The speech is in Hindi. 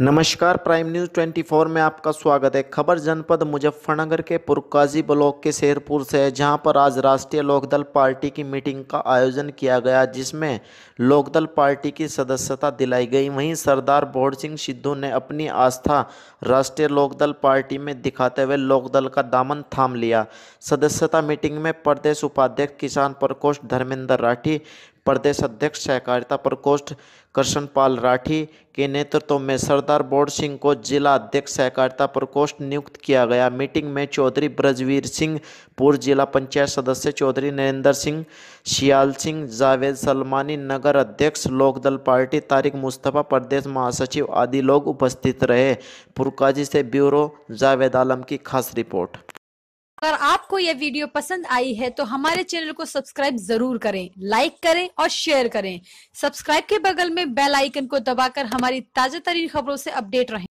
नमस्कार प्राइम न्यूज़ 24 में आपका स्वागत है खबर जनपद मुजफ्फरनगर के पुरकाजी ब्लॉक के शेरपुर से है जहां पर आज राष्ट्रीय लोकदल पार्टी की मीटिंग का आयोजन किया गया जिसमें लोकदल पार्टी की सदस्यता दिलाई गई वहीं सरदार बोहड़ सिंह सिद्धू ने अपनी आस्था राष्ट्रीय लोकदल पार्टी में दिखाते हुए लोकदल का दामन थाम लिया सदस्यता मीटिंग में प्रदेश उपाध्यक्ष किसान प्रकोष्ठ धर्मेंद्र राठी प्रदेश अध्यक्ष सहकारिता प्रकोष्ठ कृष्ण पाल राठी के नेतृत्व में सरदार बोर्ड सिंह को जिला अध्यक्ष सहकारिता प्रकोष्ठ नियुक्त किया गया मीटिंग में चौधरी ब्रजवीर सिंह पूर्व जिला पंचायत सदस्य चौधरी नरेंद्र सिंह सियाल सिंह जावेद सलमानी नगर अध्यक्ष लोकदल पार्टी तारिक मुस्तफ़ा प्रदेश महासचिव आदि लोग उपस्थित रहे पुरकाजी से ब्यूरो जावेद आलम की खास रिपोर्ट अगर आपको यह वीडियो पसंद आई है तो हमारे चैनल को सब्सक्राइब जरूर करें लाइक करें और शेयर करें सब्सक्राइब के बगल में बेल आइकन को दबाकर हमारी ताजा तरीन खबरों से अपडेट रहें